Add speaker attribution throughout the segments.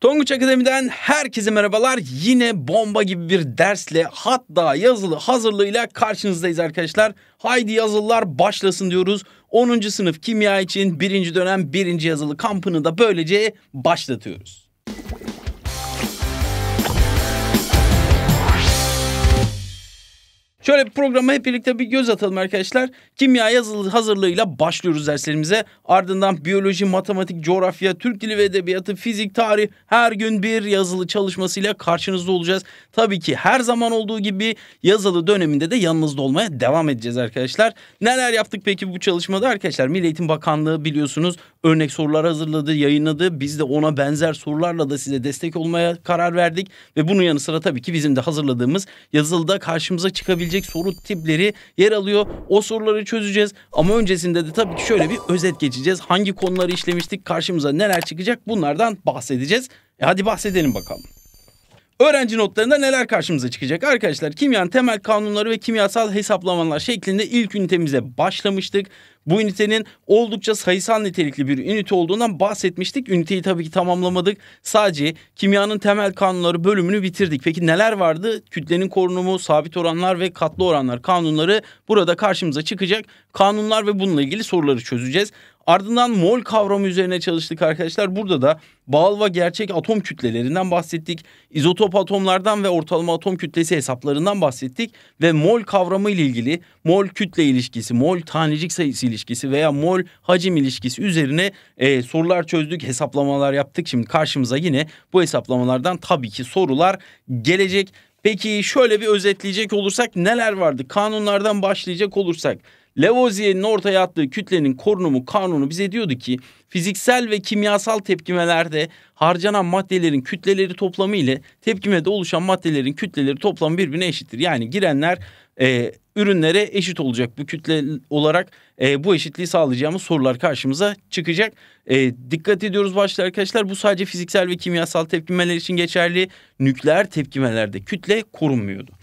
Speaker 1: Tonguç Akademi'den herkese merhabalar. Yine bomba gibi bir dersle hatta yazılı hazırlığıyla karşınızdayız arkadaşlar. Haydi yazılılar başlasın diyoruz. 10. sınıf kimya için 1. dönem 1. yazılı kampını da böylece başlatıyoruz. Şöyle bir programa hep birlikte bir göz atalım arkadaşlar. Kimya yazılı hazırlığıyla başlıyoruz derslerimize. Ardından biyoloji, matematik, coğrafya, Türk dili ve edebiyatı, fizik, tarih her gün bir yazılı çalışmasıyla karşınızda olacağız. Tabii ki her zaman olduğu gibi yazılı döneminde de yanınızda olmaya devam edeceğiz arkadaşlar. Neler yaptık peki bu çalışmada arkadaşlar? Milli Eğitim Bakanlığı biliyorsunuz örnek sorular hazırladı, yayınladı. Biz de ona benzer sorularla da size destek olmaya karar verdik ve bunun yanı sıra tabii ki bizim de hazırladığımız yazılıda karşımıza çıkabilecek olabilecek soru tipleri yer alıyor. O soruları çözeceğiz ama öncesinde de tabii ki şöyle bir özet geçeceğiz. Hangi konuları işlemiştik, karşımıza neler çıkacak bunlardan bahsedeceğiz. E hadi bahsedelim bakalım. Öğrenci notlarında neler karşımıza çıkacak? Arkadaşlar kimyanın temel kanunları ve kimyasal hesaplamalar şeklinde ilk ünitemize başlamıştık. Bu ünitenin oldukça sayısal nitelikli bir ünite olduğundan bahsetmiştik. Üniteyi tabii ki tamamlamadık. Sadece kimyanın temel kanunları bölümünü bitirdik. Peki neler vardı? Kütlenin korunumu, sabit oranlar ve katlı oranlar kanunları burada karşımıza çıkacak. Kanunlar ve bununla ilgili soruları çözeceğiz. Ardından mol kavramı üzerine çalıştık arkadaşlar. Burada da bağıl ve gerçek atom kütlelerinden bahsettik. İzotop atomlardan ve ortalama atom kütlesi hesaplarından bahsettik. Ve mol kavramı ile ilgili mol kütle ilişkisi, mol tanecik sayısı ilişkisi veya mol hacim ilişkisi üzerine e, sorular çözdük, hesaplamalar yaptık. Şimdi karşımıza yine bu hesaplamalardan tabii ki sorular gelecek. Peki şöyle bir özetleyecek olursak neler vardı? Kanunlardan başlayacak olursak Lavoisier'in ortaya attığı kütlenin korunumu kanunu bize diyordu ki fiziksel ve kimyasal tepkimelerde harcanan maddelerin kütleleri toplamı ile tepkimede oluşan maddelerin kütleleri toplamı birbirine eşittir. Yani girenler e, ürünlere eşit olacak bu kütle olarak e, bu eşitliği sağlayacağımız sorular karşımıza çıkacak. E, dikkat ediyoruz başta arkadaşlar bu sadece fiziksel ve kimyasal tepkimeler için geçerli nükleer tepkimelerde kütle korunmuyordu.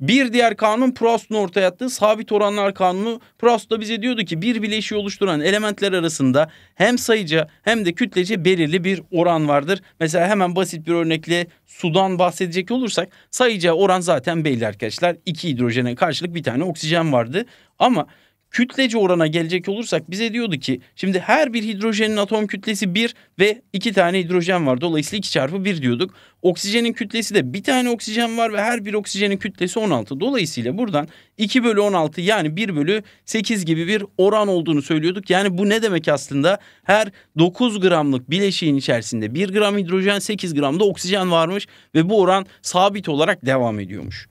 Speaker 1: Bir diğer kanun Proust'un ortaya attığı sabit oranlar kanunu. Proust da bize diyordu ki bir bileşiği oluşturan elementler arasında hem sayıca hem de kütlece belirli bir oran vardır. Mesela hemen basit bir örnekle sudan bahsedecek olursak sayıca oran zaten belli arkadaşlar. İki hidrojene karşılık bir tane oksijen vardı. Ama kütlece orana gelecek olursak bize diyordu ki şimdi her bir hidrojenin atom kütlesi 1 ve 2 tane hidrojen var. Dolayısıyla 2 çarpı 1 diyorduk. Oksijenin kütlesi de bir tane oksijen var ve her bir oksijenin kütlesi 16. Dolayısıyla buradan 2 bölü 16 yani 1 bölü 8 gibi bir oran olduğunu söylüyorduk. Yani bu ne demek aslında? Her 9 gramlık bileşiğin içerisinde 1 gram hidrojen 8 gramda oksijen varmış ve bu oran sabit olarak devam ediyormuş.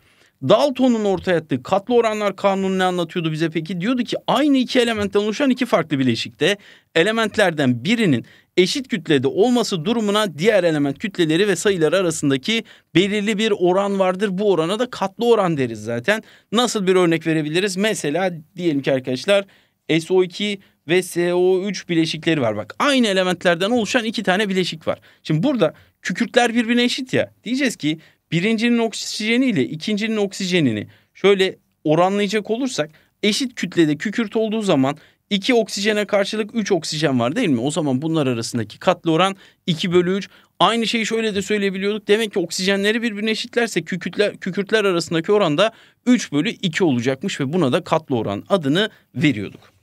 Speaker 1: Dalton'un ortaya attığı katlı oranlar kanunu ne anlatıyordu bize peki? Diyordu ki aynı iki elementten oluşan iki farklı bileşikte elementlerden birinin eşit kütlede olması durumuna diğer element kütleleri ve sayılar arasındaki belirli bir oran vardır. Bu orana da katlı oran deriz zaten. Nasıl bir örnek verebiliriz? Mesela diyelim ki arkadaşlar SO2 ve SO3 bileşikleri var. Bak aynı elementlerden oluşan iki tane bileşik var. Şimdi burada kükürtler birbirine eşit ya. Diyeceğiz ki birincinin oksijeni ile ikincinin oksijenini şöyle oranlayacak olursak eşit kütlede kükürt olduğu zaman 2 oksijene karşılık 3 oksijen var değil mi? O zaman bunlar arasındaki katlı oran 2 bölü 3. Aynı şeyi şöyle de söyleyebiliyorduk. Demek ki oksijenleri birbirine eşitlerse kükürtler, kükürtler arasındaki oran da 3 bölü 2 olacakmış ve buna da katlı oran adını veriyorduk.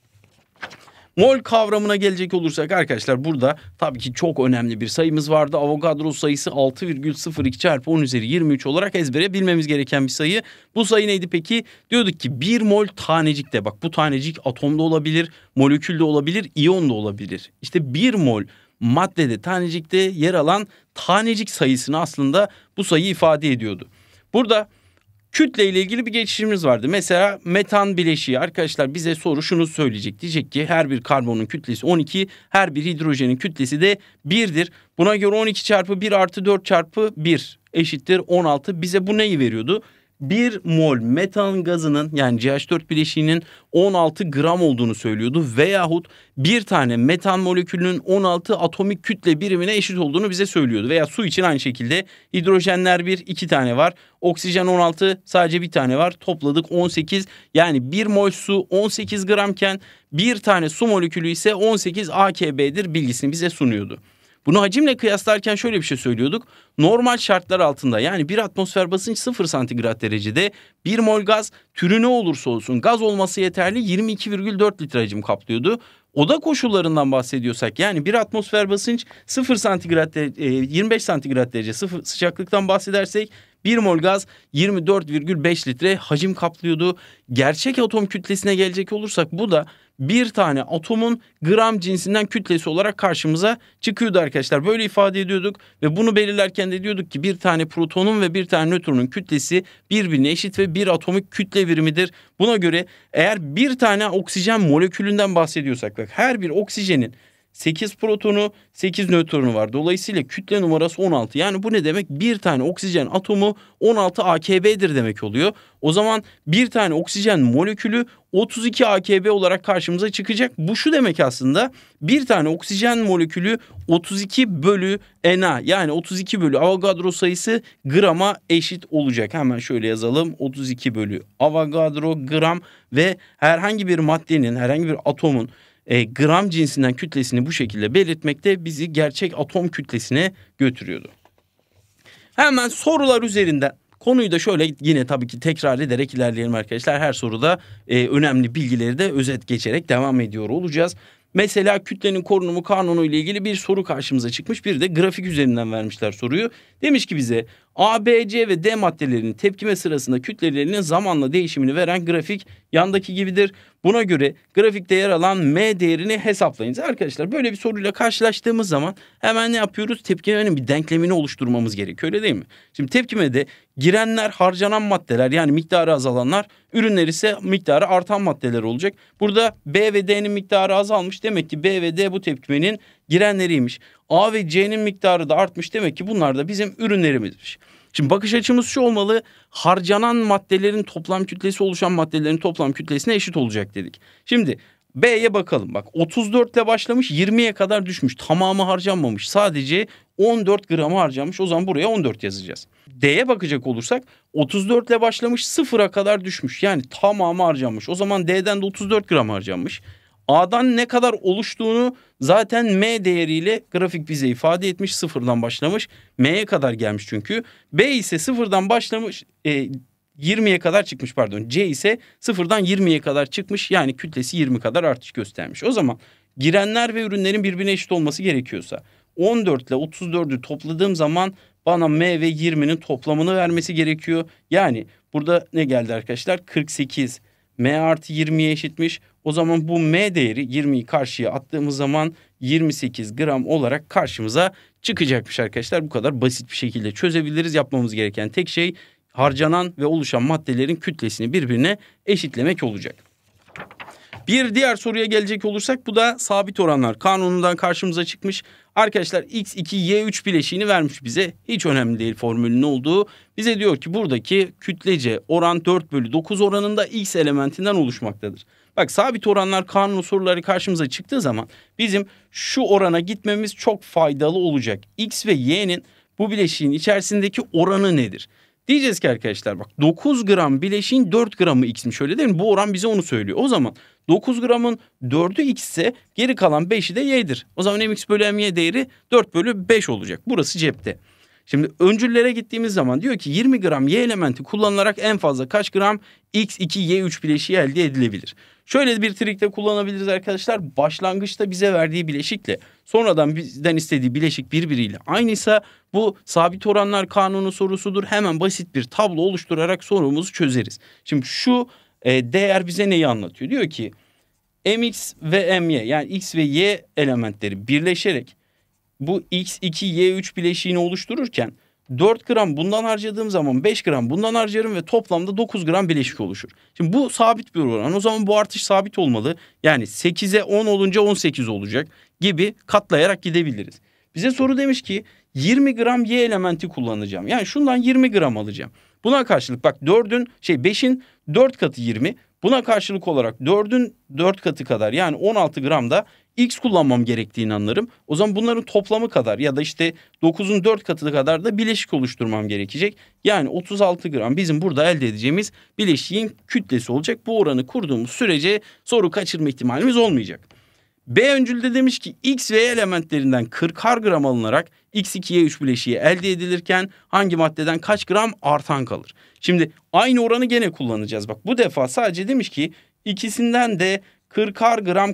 Speaker 1: Mol kavramına gelecek olursak arkadaşlar burada tabii ki çok önemli bir sayımız vardı. Avogadro sayısı 6,02 çarpı 10 üzeri 23 olarak ezbere bilmemiz gereken bir sayı. Bu sayı neydi peki? Diyorduk ki 1 mol tanecik de bak bu tanecik atomda olabilir, molekülde olabilir, iyon da olabilir. İşte 1 mol maddede tanecikte yer alan tanecik sayısını aslında bu sayı ifade ediyordu. Burada Kütle ile ilgili bir geçişimiz vardı. Mesela metan bileşiği arkadaşlar bize soru şunu söyleyecek. Diyecek ki her bir karbonun kütlesi 12, her bir hidrojenin kütlesi de 1'dir. Buna göre 12 çarpı 1 artı 4 çarpı 1 eşittir 16. Bize bu neyi veriyordu? 1 mol metan gazının yani CH4 bileşiğinin 16 gram olduğunu söylüyordu veyahut bir tane metan molekülünün 16 atomik kütle birimine eşit olduğunu bize söylüyordu. Veya su için aynı şekilde hidrojenler bir iki tane var. Oksijen 16 sadece bir tane var. Topladık 18. Yani 1 mol su 18 gramken bir tane su molekülü ise 18 AKB'dir bilgisini bize sunuyordu. Bunu hacimle kıyaslarken şöyle bir şey söylüyorduk. Normal şartlar altında yani bir atmosfer basınç 0 santigrat derecede bir mol gaz türü ne olursa olsun gaz olması yeterli 22,4 litre hacim kaplıyordu. Oda koşullarından bahsediyorsak yani bir atmosfer basınç 0 santigrat 25 e, santigrat derece sıfır sıcaklıktan bahsedersek bir mol gaz 24,5 litre hacim kaplıyordu. Gerçek atom kütlesine gelecek olursak bu da bir tane atomun gram cinsinden kütlesi olarak karşımıza çıkıyordu arkadaşlar. Böyle ifade ediyorduk ve bunu belirlerken de diyorduk ki bir tane protonun ve bir tane nötronun kütlesi birbirine eşit ve bir atomik kütle birimidir. Buna göre eğer bir tane oksijen molekülünden bahsediyorsak bak her bir oksijenin 8 protonu, 8 nötronu var. Dolayısıyla kütle numarası 16. Yani bu ne demek? Bir tane oksijen atomu 16 AKB'dir demek oluyor. O zaman bir tane oksijen molekülü 32 AKB olarak karşımıza çıkacak. Bu şu demek aslında bir tane oksijen molekülü 32 bölü Na yani 32 bölü Avogadro sayısı grama eşit olacak. Hemen şöyle yazalım 32 bölü Avogadro gram ve herhangi bir maddenin herhangi bir atomun e, gram cinsinden kütlesini bu şekilde belirtmekte bizi gerçek atom kütlesine götürüyordu. Hemen sorular üzerinden konuyu da şöyle yine tabii ki tekrar ederek ilerleyelim arkadaşlar. Her soruda e, önemli bilgileri de özet geçerek devam ediyor olacağız. Mesela kütlenin korunumu kanunu ile ilgili bir soru karşımıza çıkmış. Bir de grafik üzerinden vermişler soruyu. Demiş ki bize A, B, C ve D maddelerinin tepkime sırasında kütlelerinin zamanla değişimini veren grafik yandaki gibidir. Buna göre grafikte yer alan M değerini hesaplayınız. Arkadaşlar böyle bir soruyla karşılaştığımız zaman hemen ne yapıyoruz? Tepkimenin bir denklemini oluşturmamız gerekiyor öyle değil mi? Şimdi tepkimede girenler harcanan maddeler yani miktarı azalanlar, ürünler ise miktarı artan maddeler olacak. Burada B ve D'nin miktarı azalmış. Demek ki B ve D bu tepkimenin girenleriymiş. A ve C'nin miktarı da artmış. Demek ki bunlar da bizim ürünlerimizmiş. Şimdi bakış açımız şu olmalı. Harcanan maddelerin toplam kütlesi oluşan maddelerin toplam kütlesine eşit olacak dedik. Şimdi B'ye bakalım. Bak 34 ile başlamış 20'ye kadar düşmüş. Tamamı harcanmamış. Sadece 14 gramı harcanmış. O zaman buraya 14 yazacağız. D'ye bakacak olursak 34 ile başlamış 0'a kadar düşmüş. Yani tamamı harcanmış. O zaman D'den de 34 gram harcanmış. A'dan ne kadar oluştuğunu zaten M değeriyle grafik bize ifade etmiş. Sıfırdan başlamış. M'ye kadar gelmiş çünkü. B ise sıfırdan başlamış. E, 20'ye kadar çıkmış pardon. C ise sıfırdan 20'ye kadar çıkmış. Yani kütlesi 20 kadar artış göstermiş. O zaman girenler ve ürünlerin birbirine eşit olması gerekiyorsa 14 ile 34'ü topladığım zaman bana M ve 20'nin toplamını vermesi gerekiyor. Yani burada ne geldi arkadaşlar? 48 m artı 20'ye eşitmiş. O zaman bu m değeri 20'yi karşıya attığımız zaman 28 gram olarak karşımıza çıkacakmış arkadaşlar. Bu kadar basit bir şekilde çözebiliriz. Yapmamız gereken tek şey harcanan ve oluşan maddelerin kütlesini birbirine eşitlemek olacak. Bir diğer soruya gelecek olursak bu da sabit oranlar. Kanunundan karşımıza çıkmış. Arkadaşlar x2 y3 bileşiğini vermiş bize. Hiç önemli değil formülün olduğu. Bize diyor ki buradaki kütlece oran 4 bölü 9 oranında x elementinden oluşmaktadır. Bak sabit oranlar kanunu soruları karşımıza çıktığı zaman bizim şu orana gitmemiz çok faydalı olacak. X ve y'nin bu bileşiğin içerisindeki oranı nedir? Diyeceğiz ki arkadaşlar bak 9 gram bileşiğin 4 gramı x'miş öyle değil mi? Bu oran bize onu söylüyor. O zaman 9 gramın 4'ü x ise geri kalan 5'i de y'dir. O zaman mx bölü my değeri 4 bölü 5 olacak. Burası cepte. Şimdi öncüllere gittiğimiz zaman diyor ki 20 gram y elementi kullanılarak en fazla kaç gram x2y3 bileşiği elde edilebilir. Şöyle bir trik de kullanabiliriz arkadaşlar. Başlangıçta bize verdiği bileşikle sonradan bizden istediği bileşik birbiriyle aynıysa bu sabit oranlar kanunu sorusudur. Hemen basit bir tablo oluşturarak sorumuzu çözeriz. Şimdi şu e, değer bize neyi anlatıyor? Diyor ki mx ve my yani x ve y elementleri birleşerek bu x2 y3 bileşiğini oluştururken 4 gram bundan harcadığım zaman 5 gram bundan harcarım ve toplamda 9 gram bileşik oluşur. Şimdi bu sabit bir oran. O zaman bu artış sabit olmalı. Yani 8'e 10 olunca 18 olacak gibi katlayarak gidebiliriz. Bize soru demiş ki 20 gram Y elementi kullanacağım. Yani şundan 20 gram alacağım. Buna karşılık bak 4'ün şey 5'in 4 katı 20. Buna karşılık olarak 4'ün 4 katı kadar yani 16 gramda X kullanmam gerektiğini anlarım. O zaman bunların toplamı kadar ya da işte 9'un 4 katı kadar da bileşik oluşturmam gerekecek. Yani 36 gram bizim burada elde edeceğimiz bileşiğin kütlesi olacak. Bu oranı kurduğumuz sürece soru kaçırma ihtimalimiz olmayacak. B öncülde demiş ki X ve Y elementlerinden 40'ar gram alınarak X2Y3 bileşiği elde edilirken hangi maddeden kaç gram artan kalır? Şimdi aynı oranı gene kullanacağız. Bak bu defa sadece demiş ki ikisinden de 40'ar gram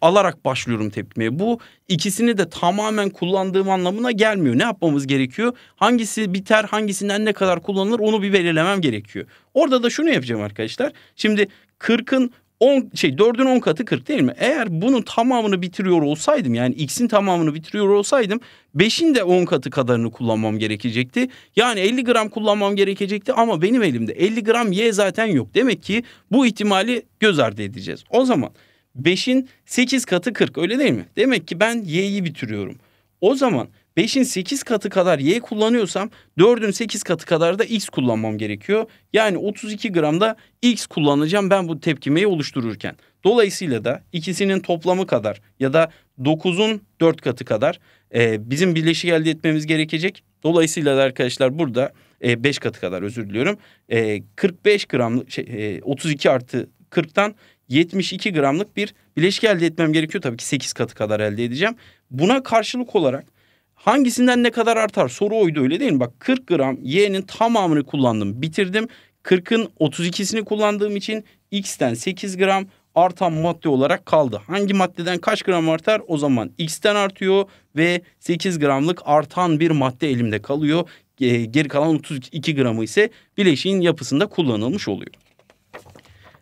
Speaker 1: alarak başlıyorum tepkimeye. Bu ikisini de tamamen kullandığım anlamına gelmiyor. Ne yapmamız gerekiyor? Hangisi biter, hangisinden ne kadar kullanılır onu bir belirlemem gerekiyor. Orada da şunu yapacağım arkadaşlar. Şimdi 40'ın 10 şey 4'ün 10 katı 40 değil mi? Eğer bunun tamamını bitiriyor olsaydım yani x'in tamamını bitiriyor olsaydım 5'in de 10 katı kadarını kullanmam gerekecekti. Yani 50 gram kullanmam gerekecekti ama benim elimde 50 gram y zaten yok. Demek ki bu ihtimali göz ardı edeceğiz. O zaman 5'in 8 katı 40 öyle değil mi? Demek ki ben y'yi bitiriyorum. O zaman 5'in 8 katı kadar Y kullanıyorsam 4'ün 8 katı kadar da X kullanmam gerekiyor. Yani 32 gramda X kullanacağım ben bu tepkimeyi oluştururken. Dolayısıyla da ikisinin toplamı kadar ya da 9'un 4 katı kadar e, bizim birleşik elde etmemiz gerekecek. Dolayısıyla da arkadaşlar burada e, 5 katı kadar özür diliyorum. E, 45 gram şey, e, 32 artı 40'tan 72 gramlık bir bileşik elde etmem gerekiyor. Tabii ki 8 katı kadar elde edeceğim. Buna karşılık olarak Hangisinden ne kadar artar? Soru oydu öyle değil mi? Bak 40 gram Y'nin tamamını kullandım, bitirdim. 40'ın 32'sini kullandığım için X'ten 8 gram artan madde olarak kaldı. Hangi maddeden kaç gram artar? O zaman X'ten artıyor ve 8 gramlık artan bir madde elimde kalıyor. Geri kalan 32 gramı ise bileşiğin yapısında kullanılmış oluyor.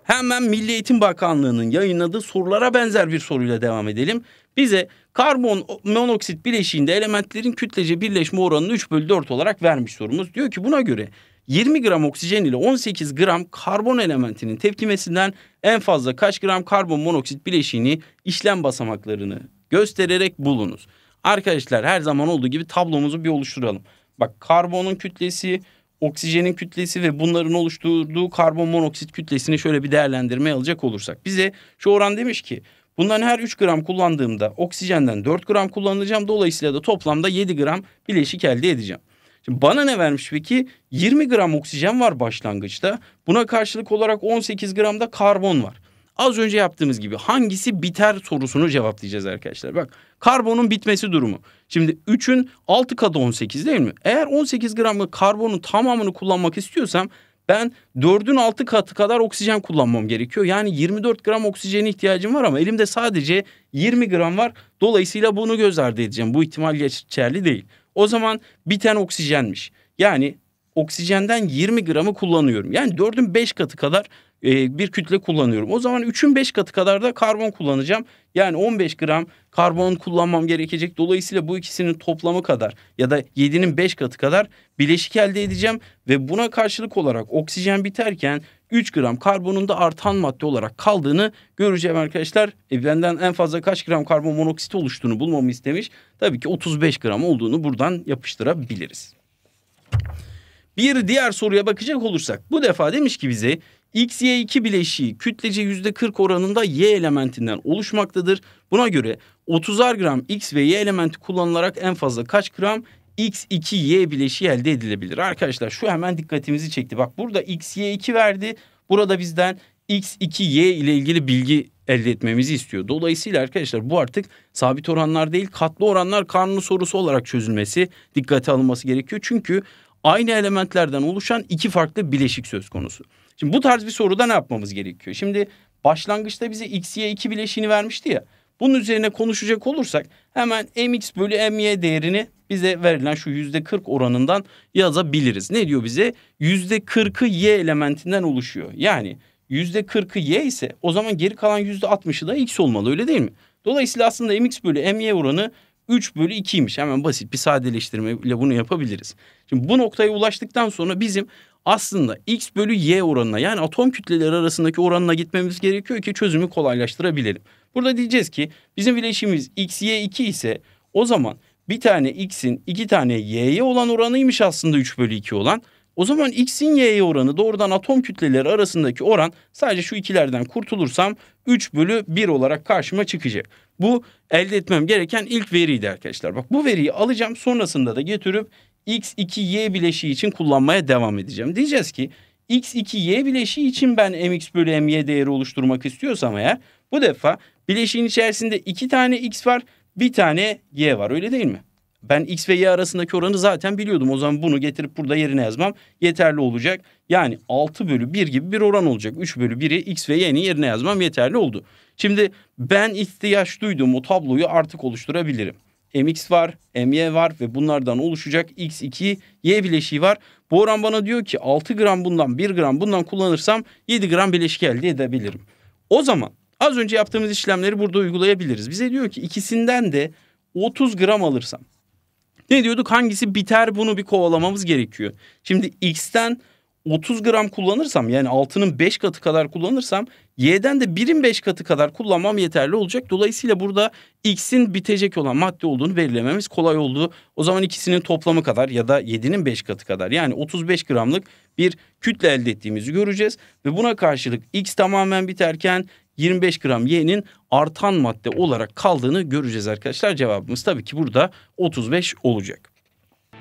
Speaker 1: Hemen Milli Eğitim Bakanlığı'nın yayınladığı sorulara benzer bir soruyla devam edelim bize karbon monoksit bileşiğinde elementlerin kütlece birleşme oranını 3 bölü 4 olarak vermiş sorumuz. Diyor ki buna göre 20 gram oksijen ile 18 gram karbon elementinin tepkimesinden en fazla kaç gram karbon monoksit bileşiğini işlem basamaklarını göstererek bulunuz. Arkadaşlar her zaman olduğu gibi tablomuzu bir oluşturalım. Bak karbonun kütlesi, oksijenin kütlesi ve bunların oluşturduğu karbon monoksit kütlesini şöyle bir değerlendirme alacak olursak. Bize şu oran demiş ki Bundan her 3 gram kullandığımda oksijenden 4 gram kullanacağım. Dolayısıyla da toplamda 7 gram bileşik elde edeceğim. Şimdi bana ne vermiş peki? 20 gram oksijen var başlangıçta. Buna karşılık olarak 18 gram da karbon var. Az önce yaptığımız gibi hangisi biter sorusunu cevaplayacağız arkadaşlar. Bak karbonun bitmesi durumu. Şimdi 3'ün 6 katı 18 değil mi? Eğer 18 gramı karbonun tamamını kullanmak istiyorsam ben 4'ün 6 katı kadar oksijen kullanmam gerekiyor. Yani 24 gram oksijene ihtiyacım var ama elimde sadece 20 gram var. Dolayısıyla bunu göz ardı edeceğim. Bu ihtimal geçerli değil. O zaman biten oksijenmiş. Yani oksijenden 20 gramı kullanıyorum. Yani 4'ün 5 katı kadar e, bir kütle kullanıyorum. O zaman 3'ün 5 katı kadar da karbon kullanacağım. Yani 15 gram karbon kullanmam gerekecek. Dolayısıyla bu ikisinin toplamı kadar ya da 7'nin 5 katı kadar bileşik elde edeceğim. Ve buna karşılık olarak oksijen biterken 3 gram karbonun da artan madde olarak kaldığını göreceğim arkadaşlar. E benden en fazla kaç gram karbon monoksit oluştuğunu bulmamı istemiş. Tabii ki 35 gram olduğunu buradan yapıştırabiliriz. Bir diğer soruya bakacak olursak bu defa demiş ki bize XY2 bileşiği kütlece %40 oranında Y elementinden oluşmaktadır. Buna göre 30'ar gram X ve Y elementi kullanılarak en fazla kaç gram X2Y bileşiği elde edilebilir? Arkadaşlar şu hemen dikkatimizi çekti. Bak burada XY2 verdi. Burada bizden X2Y ile ilgili bilgi elde etmemizi istiyor. Dolayısıyla arkadaşlar bu artık sabit oranlar değil katlı oranlar kanunu sorusu olarak çözülmesi dikkate alınması gerekiyor. Çünkü aynı elementlerden oluşan iki farklı bileşik söz konusu. Şimdi bu tarz bir soruda ne yapmamız gerekiyor? Şimdi başlangıçta bize x, y, 2 bileşiğini vermişti ya. Bunun üzerine konuşacak olursak hemen mx bölü my değerini bize verilen şu yüzde 40 oranından yazabiliriz. Ne diyor bize? Yüzde 40'ı y elementinden oluşuyor. Yani yüzde 40'ı y ise o zaman geri kalan yüzde 60'ı da x olmalı öyle değil mi? Dolayısıyla aslında mx bölü my oranı 3 bölü 2'ymiş. Hemen basit bir sadeleştirme ile bunu yapabiliriz. Şimdi bu noktaya ulaştıktan sonra bizim aslında x bölü y oranına yani atom kütleleri arasındaki oranına gitmemiz gerekiyor ki çözümü kolaylaştırabilelim. Burada diyeceğiz ki bizim bileşimimiz x, y 2 ise o zaman bir tane x'in iki tane y'ye olan oranıymış aslında 3 bölü 2 olan. O zaman x'in y'ye oranı doğrudan atom kütleleri arasındaki oran sadece şu ikilerden kurtulursam 3 bölü 1 olarak karşıma çıkacak. Bu elde etmem gereken ilk veriydi arkadaşlar. Bak bu veriyi alacağım sonrasında da getirip X2Y bileşiği için kullanmaya devam edeceğim. Diyeceğiz ki X2Y bileşiği için ben MX bölü MY değeri oluşturmak istiyorsam eğer bu defa bileşiğin içerisinde iki tane X var bir tane Y var öyle değil mi? Ben X ve Y arasındaki oranı zaten biliyordum. O zaman bunu getirip burada yerine yazmam yeterli olacak. Yani 6 bölü 1 gibi bir oran olacak. 3 bölü 1'i X ve Y'nin yerine yazmam yeterli oldu. Şimdi ben ihtiyaç duyduğum o tabloyu artık oluşturabilirim. MX var, MY var ve bunlardan oluşacak X2 Y bileşiği var. Bu oran bana diyor ki 6 gram bundan 1 gram bundan kullanırsam 7 gram bileşik elde edebilirim. O zaman az önce yaptığımız işlemleri burada uygulayabiliriz. Bize diyor ki ikisinden de 30 gram alırsam. Ne diyorduk hangisi biter bunu bir kovalamamız gerekiyor. Şimdi X'ten 30 gram kullanırsam yani altının 5 katı kadar kullanırsam Y'den de 1'in 5 katı kadar kullanmam yeterli olacak. Dolayısıyla burada X'in bitecek olan madde olduğunu belirlememiz kolay oldu. O zaman ikisinin toplamı kadar ya da 7'nin 5 katı kadar yani 35 gramlık bir kütle elde ettiğimizi göreceğiz. Ve buna karşılık X tamamen biterken 25 gram Y'nin artan madde olarak kaldığını göreceğiz arkadaşlar. Cevabımız tabii ki burada 35 olacak.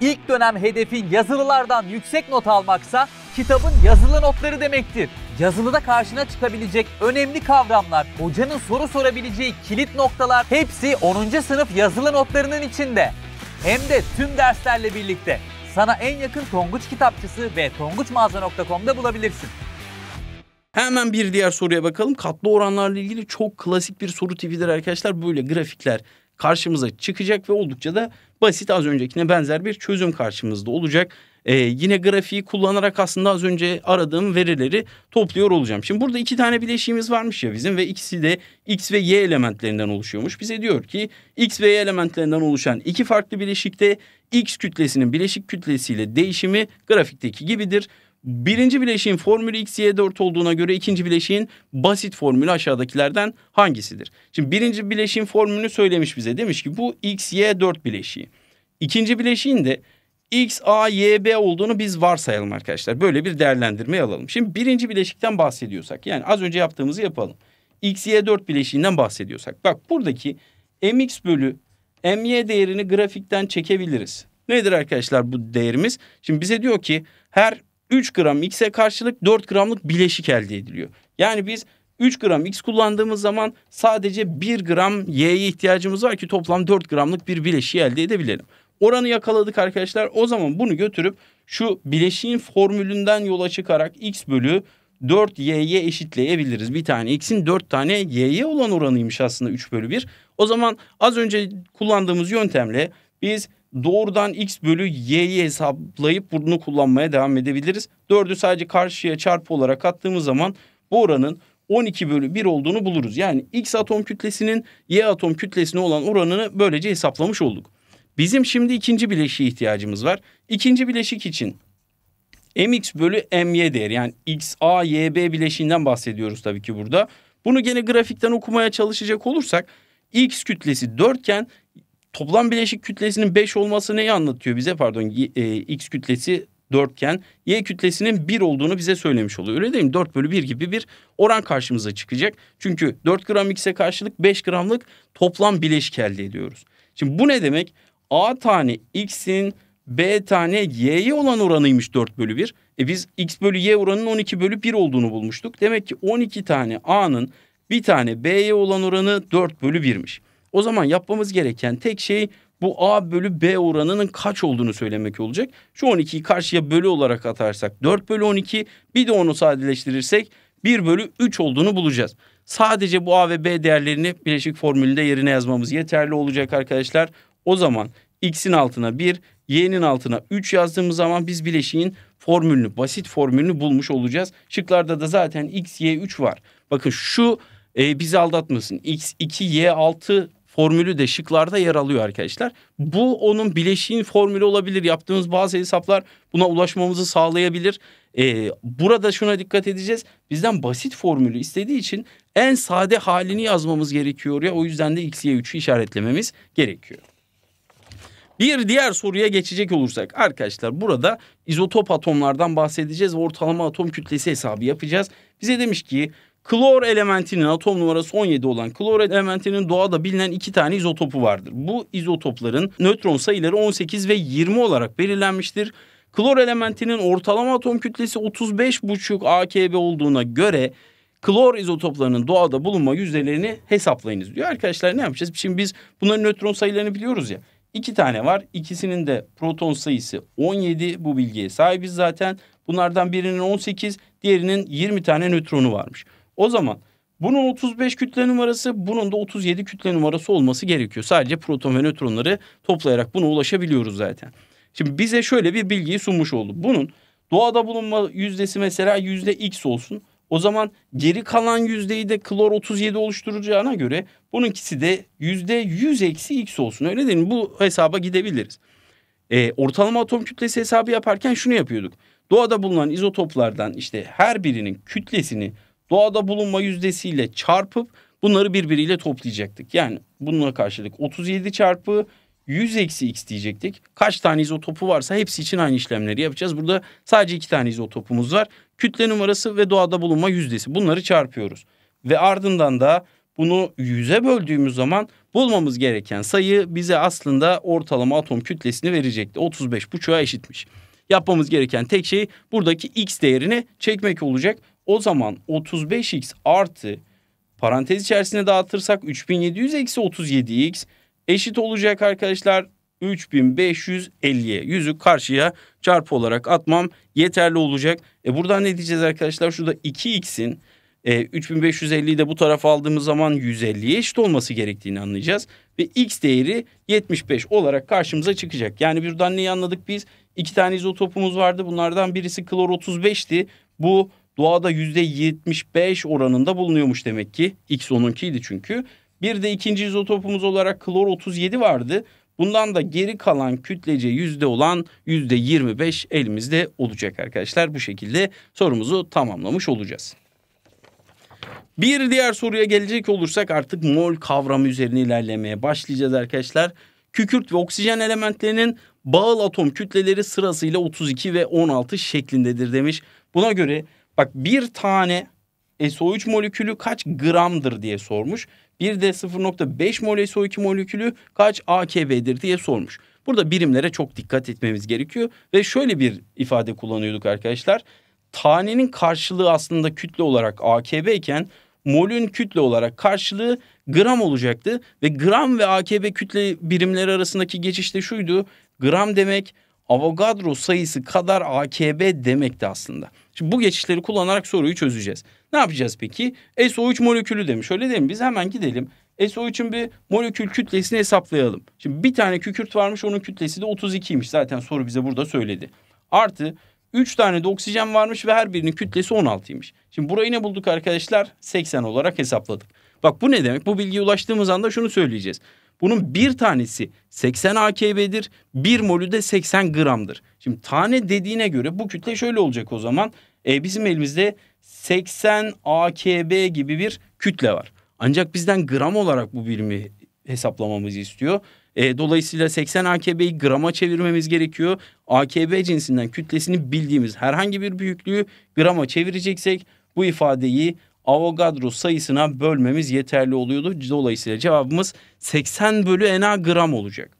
Speaker 1: İlk dönem hedefin yazılılardan yüksek not almaksa kitabın yazılı notları demektir. Yazılıda karşına çıkabilecek önemli kavramlar, hocanın soru sorabileceği kilit noktalar hepsi 10. sınıf yazılı notlarının içinde. Hem de tüm derslerle birlikte. Sana en yakın Tonguç kitapçısı ve tonguçmağaza.com'da bulabilirsin. Hemen bir diğer soruya bakalım. Katlı oranlarla ilgili çok klasik bir soru tipidir arkadaşlar. Böyle grafikler karşımıza çıkacak ve oldukça da basit az öncekine benzer bir çözüm karşımızda olacak. Ee, yine grafiği kullanarak aslında az önce aradığım verileri topluyor olacağım. Şimdi burada iki tane bileşiğimiz varmış ya bizim ve ikisi de X ve Y elementlerinden oluşuyormuş. Bize diyor ki X ve Y elementlerinden oluşan iki farklı bileşikte X kütlesinin bileşik kütlesiyle değişimi grafikteki gibidir. Birinci bileşiğin formülü XY4 olduğuna göre ikinci bileşiğin basit formülü aşağıdakilerden hangisidir? Şimdi birinci bileşiğin formülünü söylemiş bize. Demiş ki bu XY4 bileşiği. İkinci bileşiğin de X, A, Y, B olduğunu biz varsayalım arkadaşlar. Böyle bir değerlendirme alalım. Şimdi birinci bileşikten bahsediyorsak yani az önce yaptığımızı yapalım. X, Y, 4 bileşiğinden bahsediyorsak. Bak buradaki MX bölü MY değerini grafikten çekebiliriz. Nedir arkadaşlar bu değerimiz? Şimdi bize diyor ki her 3 gram X'e karşılık 4 gramlık bileşik elde ediliyor. Yani biz 3 gram X kullandığımız zaman sadece 1 gram Y'ye ihtiyacımız var ki toplam 4 gramlık bir bileşiği elde edebilelim. Oranı yakaladık arkadaşlar. O zaman bunu götürüp şu bileşiğin formülünden yola çıkarak x bölü 4y'ye eşitleyebiliriz. Bir tane x'in 4 tane y'ye olan oranıymış aslında 3 bölü 1. O zaman az önce kullandığımız yöntemle biz doğrudan x bölü y'yi hesaplayıp bunu kullanmaya devam edebiliriz. 4'ü sadece karşıya çarpı olarak attığımız zaman bu oranın 12 bölü 1 olduğunu buluruz. Yani x atom kütlesinin y atom kütlesine olan oranını böylece hesaplamış olduk. Bizim şimdi ikinci bileşiğe ihtiyacımız var. İkinci bileşik için mx bölü my değeri yani x a y b bileşiğinden bahsediyoruz tabii ki burada. Bunu gene grafikten okumaya çalışacak olursak x kütlesi 4 iken toplam bileşik kütlesinin 5 olması neyi anlatıyor bize? Pardon e, x kütlesi 4 iken y kütlesinin 1 olduğunu bize söylemiş oluyor. Öyle değil mi? 4 bölü 1 gibi bir oran karşımıza çıkacak. Çünkü 4 gram x'e karşılık 5 gramlık toplam bileşik elde ediyoruz. Şimdi bu ne demek? A tane X'in B tane Y'ye olan oranıymış 4 bölü 1. E biz X bölü Y oranının 12 bölü 1 olduğunu bulmuştuk. Demek ki 12 tane A'nın bir tane B'ye olan oranı 4 bölü 1'miş. O zaman yapmamız gereken tek şey bu A bölü B oranının kaç olduğunu söylemek olacak. Şu 12'yi karşıya bölü olarak atarsak 4 bölü 12 bir de onu sadeleştirirsek 1 bölü 3 olduğunu bulacağız. Sadece bu A ve B değerlerini bileşik formülünde yerine yazmamız yeterli olacak arkadaşlar. O zaman x'in altına 1, y'nin altına 3 yazdığımız zaman biz bileşiğin formülünü, basit formülünü bulmuş olacağız. Şıklarda da zaten x, y 3 var. Bakın şu e, bizi aldatmasın. x 2, y 6 formülü de şıklarda yer alıyor arkadaşlar. Bu onun bileşiğin formülü olabilir. Yaptığımız bazı hesaplar buna ulaşmamızı sağlayabilir. Ee, burada şuna dikkat edeceğiz. Bizden basit formülü istediği için en sade halini yazmamız gerekiyor ya. O yüzden de x y 3'ü işaretlememiz gerekiyor. Bir diğer soruya geçecek olursak arkadaşlar burada izotop atomlardan bahsedeceğiz ortalama atom kütlesi hesabı yapacağız. Bize demiş ki klor elementinin atom numarası 17 olan klor elementinin doğada bilinen iki tane izotopu vardır. Bu izotopların nötron sayıları 18 ve 20 olarak belirlenmiştir. Klor elementinin ortalama atom kütlesi 35,5 AKB olduğuna göre klor izotoplarının doğada bulunma yüzdelerini hesaplayınız diyor. Arkadaşlar ne yapacağız? Şimdi biz bunların nötron sayılarını biliyoruz ya. İki tane var. İkisinin de proton sayısı 17. Bu bilgiye sahibiz zaten. Bunlardan birinin 18, diğerinin 20 tane nötronu varmış. O zaman bunun 35 kütle numarası, bunun da 37 kütle numarası olması gerekiyor. Sadece proton ve nötronları toplayarak buna ulaşabiliyoruz zaten. Şimdi bize şöyle bir bilgiyi sunmuş oldu. Bunun doğada bulunma yüzdesi mesela yüzde x olsun. O zaman geri kalan yüzdeyi de klor 37 oluşturacağına göre bununkisi de yüzde 100 eksi x olsun. Öyle değil mi? Bu hesaba gidebiliriz. E, ortalama atom kütlesi hesabı yaparken şunu yapıyorduk. Doğada bulunan izotoplardan işte her birinin kütlesini doğada bulunma yüzdesiyle çarpıp bunları birbiriyle toplayacaktık. Yani bununla karşılık 37 çarpı 100 eksi x diyecektik. Kaç tane izotopu varsa hepsi için aynı işlemleri yapacağız. Burada sadece iki tane izotopumuz var kütle numarası ve doğada bulunma yüzdesi. Bunları çarpıyoruz. Ve ardından da bunu yüze böldüğümüz zaman bulmamız gereken sayı bize aslında ortalama atom kütlesini verecekti. 35,5'a eşitmiş. Yapmamız gereken tek şey buradaki x değerini çekmek olacak. O zaman 35x artı parantez içerisine dağıtırsak 3700 eksi 37x eşit olacak arkadaşlar 3550'ye. Yüzü karşıya çarpı olarak atmam yeterli olacak. E buradan ne diyeceğiz arkadaşlar? Şurada 2x'in e, 3550'yi de bu tarafa aldığımız zaman 150'ye eşit olması gerektiğini anlayacağız. Ve x değeri 75 olarak karşımıza çıkacak. Yani buradan neyi anladık biz? İki tane izotopumuz vardı. Bunlardan birisi klor 35'ti. Bu doğada %75 oranında bulunuyormuş demek ki. X onunkiydi çünkü. Bir de ikinci izotopumuz olarak klor 37 vardı. Bundan da geri kalan kütlece yüzde olan yüzde 25 elimizde olacak arkadaşlar. Bu şekilde sorumuzu tamamlamış olacağız. Bir diğer soruya gelecek olursak artık mol kavramı üzerine ilerlemeye başlayacağız arkadaşlar. Kükürt ve oksijen elementlerinin bağıl atom kütleleri sırasıyla 32 ve 16 şeklindedir demiş. Buna göre bak bir tane SO3 molekülü kaç gramdır diye sormuş. Bir de 0.5 mol SO2 molekülü kaç AKB'dir diye sormuş. Burada birimlere çok dikkat etmemiz gerekiyor ve şöyle bir ifade kullanıyorduk arkadaşlar. Tanenin karşılığı aslında kütle olarak AKB iken molün kütle olarak karşılığı gram olacaktı ve gram ve AKB kütle birimleri arasındaki geçişte şuydu. Gram demek Avogadro sayısı kadar AKB demekti aslında. Şimdi bu geçişleri kullanarak soruyu çözeceğiz. Ne yapacağız peki? SO3 molekülü demiş. Öyle değil mi? Biz hemen gidelim. SO3'ün bir molekül kütlesini hesaplayalım. Şimdi bir tane kükürt varmış onun kütlesi de 32'ymiş. Zaten soru bize burada söyledi. Artı 3 tane de oksijen varmış ve her birinin kütlesi 16'ymış. Şimdi burayı ne bulduk arkadaşlar? 80 olarak hesapladık. Bak bu ne demek? Bu bilgiye ulaştığımız anda şunu söyleyeceğiz. Bunun bir tanesi 80 AKB'dir. Bir molü de 80 gramdır. Şimdi tane dediğine göre bu kütle şöyle olacak o zaman. E, bizim elimizde 80 AKB gibi bir kütle var. Ancak bizden gram olarak bu birimi hesaplamamızı istiyor. E, dolayısıyla 80 AKB'yi grama çevirmemiz gerekiyor. AKB cinsinden kütlesini bildiğimiz herhangi bir büyüklüğü grama çevireceksek bu ifadeyi Avogadro sayısına bölmemiz yeterli oluyordu. Dolayısıyla cevabımız 80 bölü NA gram olacak.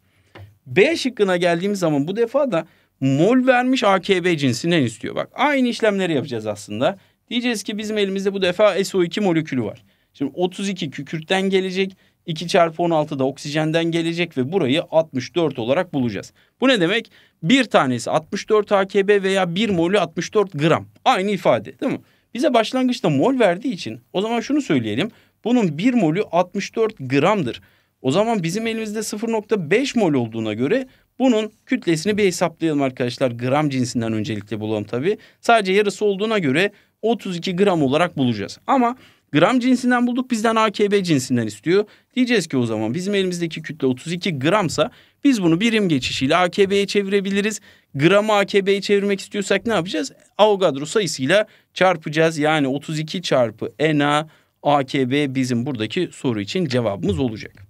Speaker 1: B şıkkına geldiğimiz zaman bu defa da mol vermiş AKB cinsinden istiyor. Bak aynı işlemleri yapacağız aslında. Diyeceğiz ki bizim elimizde bu defa SO2 molekülü var. Şimdi 32 kükürtten gelecek, 2 çarpı 16 da oksijenden gelecek ve burayı 64 olarak bulacağız. Bu ne demek? Bir tanesi 64 AKB veya bir molü 64 gram. Aynı ifade değil mi? Bize başlangıçta mol verdiği için o zaman şunu söyleyelim. Bunun bir molü 64 gramdır. O zaman bizim elimizde 0.5 mol olduğuna göre bunun kütlesini bir hesaplayalım arkadaşlar. Gram cinsinden öncelikle bulalım tabii. Sadece yarısı olduğuna göre 32 gram olarak bulacağız. Ama gram cinsinden bulduk bizden AKB cinsinden istiyor. Diyeceğiz ki o zaman bizim elimizdeki kütle 32 gramsa biz bunu birim geçişiyle AKB'ye çevirebiliriz. Gramı AKB'ye çevirmek istiyorsak ne yapacağız? Avogadro sayısıyla çarpacağız. Yani 32 çarpı NA AKB bizim buradaki soru için cevabımız olacak.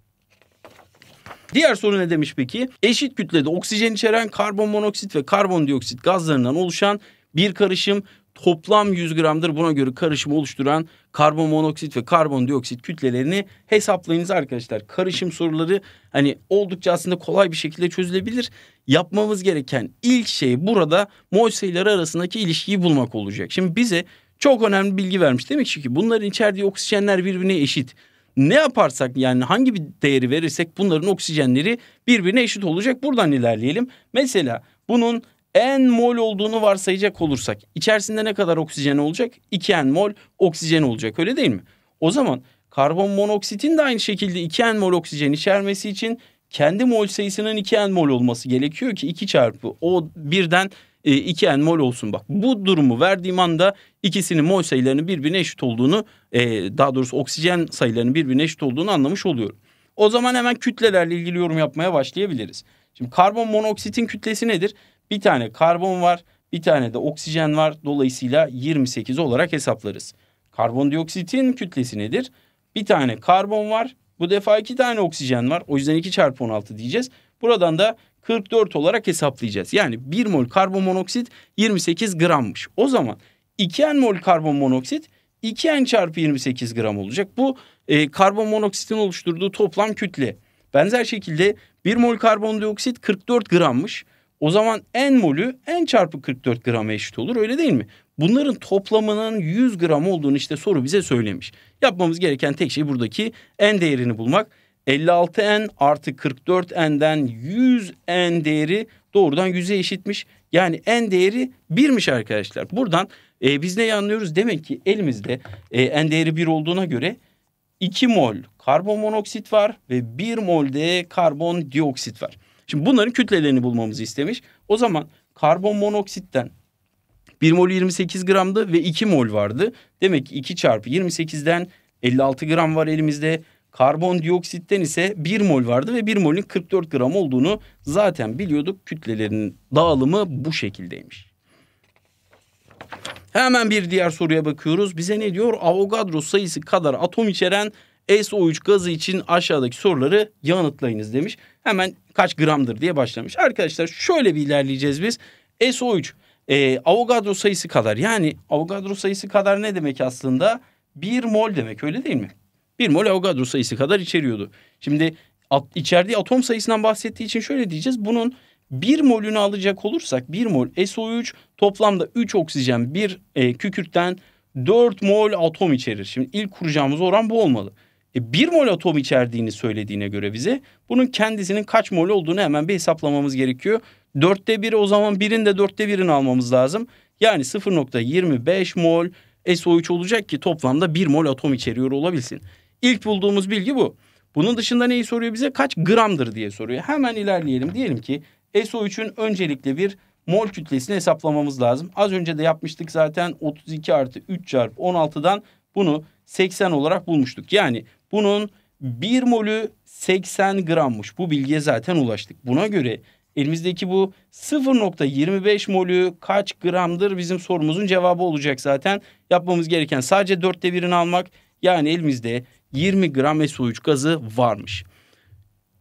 Speaker 1: Diğer soru ne demiş peki? Eşit kütlede oksijen içeren karbon monoksit ve karbondioksit gazlarından oluşan bir karışım toplam 100 gramdır buna göre karışımı oluşturan karbon monoksit ve karbondioksit kütlelerini hesaplayınız arkadaşlar. Karışım soruları hani oldukça aslında kolay bir şekilde çözülebilir. Yapmamız gereken ilk şey burada mol sayıları arasındaki ilişkiyi bulmak olacak. Şimdi bize çok önemli bilgi vermiş. Demek ki bunların içerdiği oksijenler birbirine eşit. Ne yaparsak yani hangi bir değeri verirsek bunların oksijenleri birbirine eşit olacak. Buradan ilerleyelim. Mesela bunun en mol olduğunu varsayacak olursak içerisinde ne kadar oksijen olacak? 2 en mol oksijen olacak öyle değil mi? O zaman karbon monoksitin de aynı şekilde 2 en mol oksijen içermesi için kendi mol sayısının 2 en mol olması gerekiyor ki 2 çarpı o birden 2 e, en mol olsun. Bak bu durumu verdiğim anda ikisinin mol sayılarının birbirine eşit olduğunu e, daha doğrusu oksijen sayılarının birbirine eşit olduğunu anlamış oluyorum. O zaman hemen kütlelerle ilgili yorum yapmaya başlayabiliriz. Şimdi karbon monoksitin kütlesi nedir? Bir tane karbon var, bir tane de oksijen var. Dolayısıyla 28 olarak hesaplarız. Karbondioksitin kütlesi nedir? Bir tane karbon var. Bu defa iki tane oksijen var. O yüzden 2 çarpı 16 diyeceğiz. Buradan da 44 olarak hesaplayacağız. Yani 1 mol karbon monoksit 28 grammış. O zaman 2n mol karbon monoksit 2n çarpı 28 gram olacak. Bu e, karbon monoksitin oluşturduğu toplam kütle. Benzer şekilde 1 mol karbondioksit 44 grammış. O zaman en molü en çarpı 44 grama eşit olur öyle değil mi? Bunların toplamının 100 gram olduğunu işte soru bize söylemiş. Yapmamız gereken tek şey buradaki en değerini bulmak. 56n artı 44n'den 100n değeri doğrudan 100'e eşitmiş. Yani n değeri 1'miş arkadaşlar. Buradan e, biz ne anlıyoruz? Demek ki elimizde e, n değeri 1 olduğuna göre 2 mol karbon monoksit var ve 1 mol de karbon dioksit var. Şimdi bunların kütlelerini bulmamızı istemiş. O zaman karbon monoksitten 1 mol 28 gramdı ve 2 mol vardı. Demek ki 2 çarpı 28'den 56 gram var elimizde. Karbondioksitten ise 1 mol vardı ve 1 molün 44 gram olduğunu zaten biliyorduk. Kütlelerin dağılımı bu şekildeymiş. Hemen bir diğer soruya bakıyoruz. Bize ne diyor? Avogadro sayısı kadar atom içeren SO3 gazı için aşağıdaki soruları yanıtlayınız demiş. Hemen kaç gramdır diye başlamış. Arkadaşlar şöyle bir ilerleyeceğiz biz. SO3 e, Avogadro sayısı kadar yani Avogadro sayısı kadar ne demek aslında? 1 mol demek öyle değil mi? 1 mol Avogadro sayısı kadar içeriyordu. Şimdi at, içerdiği atom sayısından bahsettiği için şöyle diyeceğiz. Bunun 1 molünü alacak olursak 1 mol SO3 toplamda 3 oksijen 1 e, kükürtten 4 mol atom içerir. Şimdi ilk kuracağımız oran bu olmalı. E, bir mol atom içerdiğini söylediğine göre bize bunun kendisinin kaç mol olduğunu hemen bir hesaplamamız gerekiyor. Dörtte biri o zaman birin de dörtte birini almamız lazım. Yani 0.25 mol e, SO3 olacak ki toplamda bir mol atom içeriyor olabilsin. İlk bulduğumuz bilgi bu. Bunun dışında neyi soruyor bize? Kaç gramdır diye soruyor. Hemen ilerleyelim. Diyelim ki e, SO3'ün öncelikle bir mol kütlesini hesaplamamız lazım. Az önce de yapmıştık zaten 32 artı 3 çarpı 16'dan bunu 80 olarak bulmuştuk. Yani bunun 1 molü 80 grammış. Bu bilgiye zaten ulaştık. Buna göre elimizdeki bu 0.25 molü kaç gramdır bizim sorumuzun cevabı olacak zaten. Yapmamız gereken sadece dörtte birini almak. Yani elimizde 20 gram SO3 gazı varmış.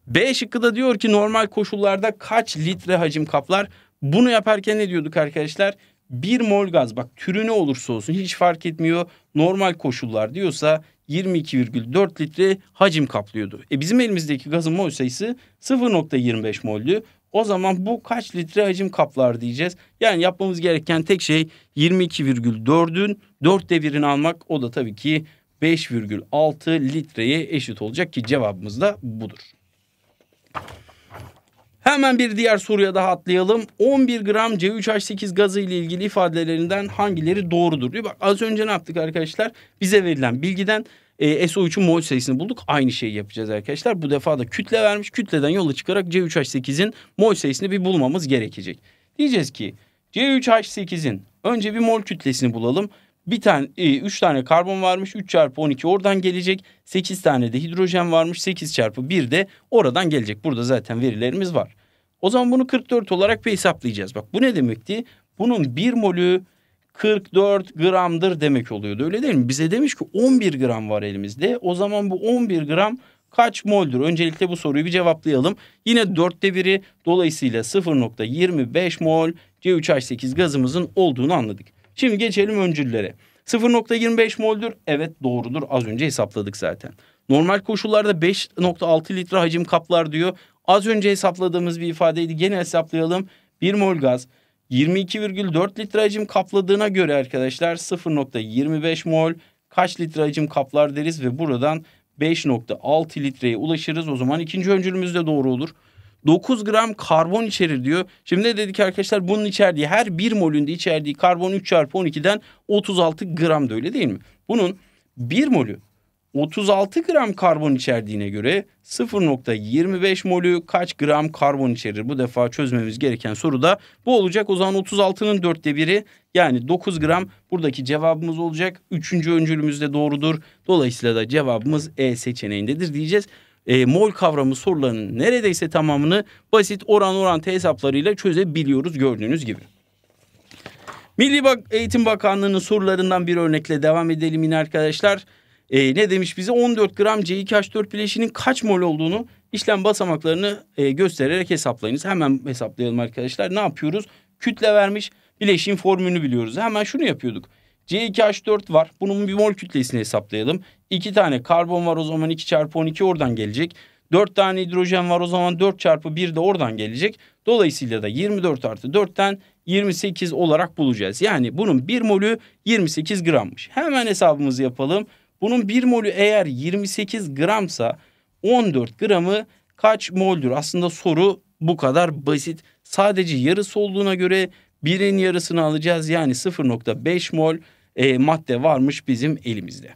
Speaker 1: B şıkkı da diyor ki normal koşullarda kaç litre hacim kaplar? Bunu yaparken ne diyorduk arkadaşlar? 1 mol gaz bak türü ne olursa olsun hiç fark etmiyor. Normal koşullar diyorsa 22,4 litre hacim kaplıyordu. E bizim elimizdeki gazın mol sayısı 0.25 moldü. O zaman bu kaç litre hacim kaplar diyeceğiz. Yani yapmamız gereken tek şey 22,4'ün 4 birini almak. O da tabii ki 5,6 litreye eşit olacak ki cevabımız da budur. Hemen bir diğer soruya daha atlayalım. 11 gram C3H8 gazı ile ilgili ifadelerinden hangileri doğrudur? Diyor. Bak az önce ne yaptık arkadaşlar? Bize verilen bilgiden e, SO3'ün mol sayısını bulduk. Aynı şeyi yapacağız arkadaşlar. Bu defa da kütle vermiş. Kütleden yola çıkarak C3H8'in mol sayısını bir bulmamız gerekecek. Diyeceğiz ki C3H8'in önce bir mol kütlesini bulalım bir tane e, üç tane karbon varmış 3 çarpı 12 oradan gelecek 8 tane de hidrojen varmış 8 çarpı 1 de oradan gelecek burada zaten verilerimiz var. O zaman bunu 44 olarak bir hesaplayacağız. Bak bu ne demekti? Bunun bir molü 44 gramdır demek oluyordu öyle değil mi? Bize demiş ki 11 gram var elimizde. O zaman bu 11 gram kaç moldur? Öncelikle bu soruyu bir cevaplayalım. Yine dörtte biri dolayısıyla 0.25 mol C3H8 gazımızın olduğunu anladık. Şimdi geçelim öncüllere. 0.25 moldür. Evet doğrudur. Az önce hesapladık zaten. Normal koşullarda 5.6 litre hacim kaplar diyor. Az önce hesapladığımız bir ifadeydi. Gene hesaplayalım. 1 mol gaz 22,4 litre hacim kapladığına göre arkadaşlar 0.25 mol kaç litre hacim kaplar deriz ve buradan 5.6 litreye ulaşırız. O zaman ikinci öncülümüz de doğru olur. 9 gram karbon içerir diyor. Şimdi ne dedik arkadaşlar bunun içerdiği her bir molünde içerdiği karbon 3 çarpı 12'den 36 gram da öyle değil mi? Bunun bir molü 36 gram karbon içerdiğine göre 0.25 molü kaç gram karbon içerir? Bu defa çözmemiz gereken soru da bu olacak. O zaman 36'nın dörtte biri yani 9 gram buradaki cevabımız olacak. Üçüncü öncülümüz de doğrudur. Dolayısıyla da cevabımız E seçeneğindedir diyeceğiz e, mol kavramı sorularının neredeyse tamamını basit oran orantı hesaplarıyla çözebiliyoruz gördüğünüz gibi. Milli Bak Eğitim Bakanlığı'nın sorularından bir örnekle devam edelim yine arkadaşlar. E, ne demiş bize 14 gram C2H4 bileşinin kaç mol olduğunu işlem basamaklarını e, göstererek hesaplayınız. Hemen hesaplayalım arkadaşlar. Ne yapıyoruz? Kütle vermiş bileşin formülünü biliyoruz. Hemen şunu yapıyorduk. C2H4 var. Bunun bir mol kütlesini hesaplayalım. 2 tane karbon var o zaman 2 çarpı 12 oradan gelecek. 4 tane hidrojen var o zaman 4 çarpı 1 de oradan gelecek. Dolayısıyla da 24 artı 4'ten 28 olarak bulacağız. Yani bunun 1 molü 28 grammış. Hemen hesabımızı yapalım. Bunun 1 molü eğer 28 gramsa 14 gramı kaç moldür? Aslında soru bu kadar basit. Sadece yarısı olduğuna göre birin yarısını alacağız. Yani 0.5 mol e, madde varmış bizim elimizde.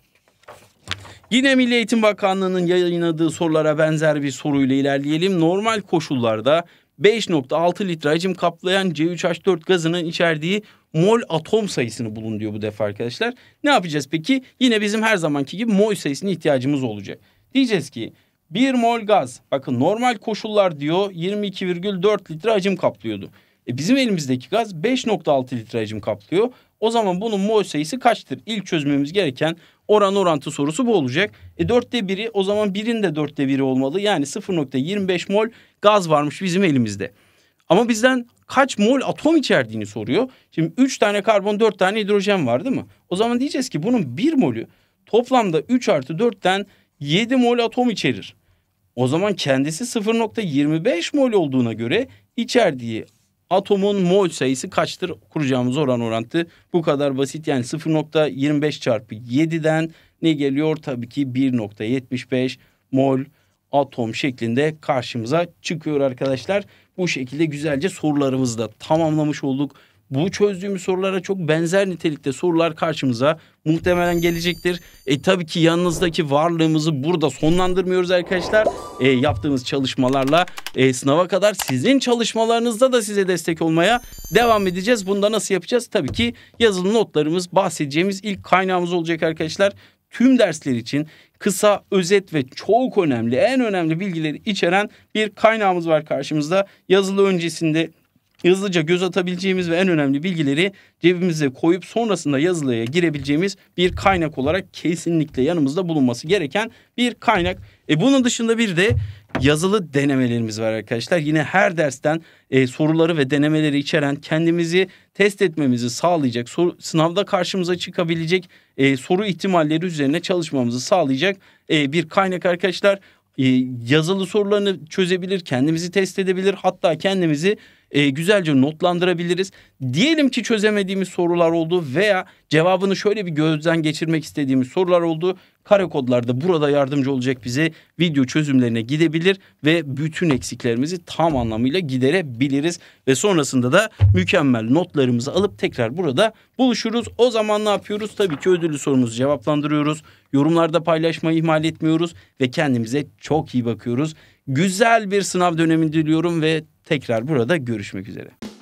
Speaker 1: Yine Milli Eğitim Bakanlığı'nın yayınladığı sorulara benzer bir soruyla ilerleyelim. Normal koşullarda 5.6 litre hacim kaplayan C3H4 gazının içerdiği mol atom sayısını bulun diyor bu defa arkadaşlar. Ne yapacağız peki? Yine bizim her zamanki gibi mol sayısına ihtiyacımız olacak. Diyeceğiz ki 1 mol gaz bakın normal koşullar diyor 22,4 litre hacim kaplıyordu. E bizim elimizdeki gaz 5.6 litre hacim kaplıyor. O zaman bunun mol sayısı kaçtır? İlk çözmemiz gereken oran orantı sorusu bu olacak. E dörtte biri o zaman 1'in de 4'te 1'i olmalı. Yani 0.25 mol gaz varmış bizim elimizde. Ama bizden kaç mol atom içerdiğini soruyor. Şimdi 3 tane karbon 4 tane hidrojen var değil mi? O zaman diyeceğiz ki bunun 1 molü toplamda 3 artı 4'ten 7 mol atom içerir. O zaman kendisi 0.25 mol olduğuna göre içerdiği atomun mol sayısı kaçtır kuracağımız oran orantı bu kadar basit. Yani 0.25 çarpı 7'den ne geliyor? Tabii ki 1.75 mol atom şeklinde karşımıza çıkıyor arkadaşlar. Bu şekilde güzelce sorularımızı da tamamlamış olduk bu çözdüğümüz sorulara çok benzer nitelikte sorular karşımıza muhtemelen gelecektir. E tabii ki yanınızdaki varlığımızı burada sonlandırmıyoruz arkadaşlar. E, yaptığımız çalışmalarla e, sınava kadar sizin çalışmalarınızda da size destek olmaya devam edeceğiz. Bunda nasıl yapacağız? Tabii ki yazılı notlarımız bahsedeceğimiz ilk kaynağımız olacak arkadaşlar. Tüm dersler için kısa, özet ve çok önemli, en önemli bilgileri içeren bir kaynağımız var karşımızda. Yazılı öncesinde hızlıca göz atabileceğimiz ve en önemli bilgileri cebimize koyup sonrasında yazılıya girebileceğimiz bir kaynak olarak kesinlikle yanımızda bulunması gereken bir kaynak. E bunun dışında bir de yazılı denemelerimiz var arkadaşlar. Yine her dersten e, soruları ve denemeleri içeren kendimizi test etmemizi sağlayacak, soru, sınavda karşımıza çıkabilecek e, soru ihtimalleri üzerine çalışmamızı sağlayacak e, bir kaynak arkadaşlar. E, yazılı sorularını çözebilir, kendimizi test edebilir, hatta kendimizi e, güzelce notlandırabiliriz. Diyelim ki çözemediğimiz sorular oldu veya cevabını şöyle bir gözden geçirmek istediğimiz sorular oldu. Kare kodlar da burada yardımcı olacak bize video çözümlerine gidebilir ve bütün eksiklerimizi tam anlamıyla giderebiliriz. Ve sonrasında da mükemmel notlarımızı alıp tekrar burada buluşuruz. O zaman ne yapıyoruz? Tabii ki ödüllü sorumuzu cevaplandırıyoruz. Yorumlarda paylaşmayı ihmal etmiyoruz ve kendimize çok iyi bakıyoruz. Güzel bir sınav dönemi diliyorum ve Tekrar burada görüşmek üzere.